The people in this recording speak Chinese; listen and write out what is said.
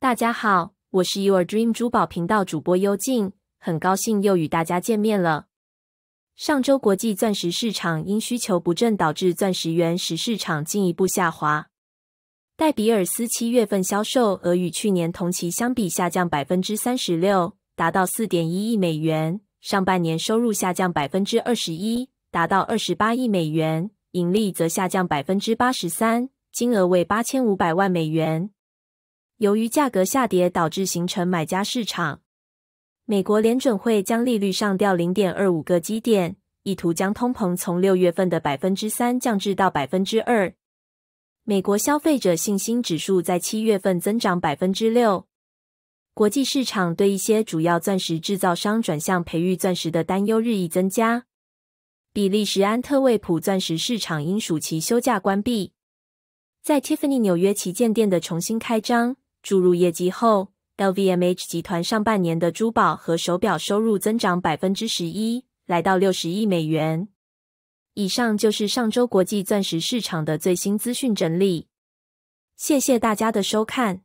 大家好，我是 Your Dream 珠宝频道主播幽静，很高兴又与大家见面了。上周国际钻石市场因需求不振，导致钻石原石市场进一步下滑。戴比尔斯七月份销售额与去年同期相比下降百分之三十六，达到四点一亿美元；上半年收入下降百分之二十一，达到二十八亿美元；盈利则下降百分之八十三，金额为八千五百万美元。由于价格下跌导致形成买家市场，美国联准会将利率上调零点二五个基点，意图将通膨从六月份的百分之三降至到百分之二。美国消费者信心指数在七月份增长百分之六。国际市场对一些主要钻石制造商转向培育钻石的担忧日益增加。比利时安特卫普钻石市场因暑期休假关闭，在 Tiffany 纽约旗舰店的重新开张。注入业绩后，LVMH 集团上半年的珠宝和手表收入增长百分之十一，来到六十亿美元以上。就是上周国际钻石市场的最新资讯整理，谢谢大家的收看。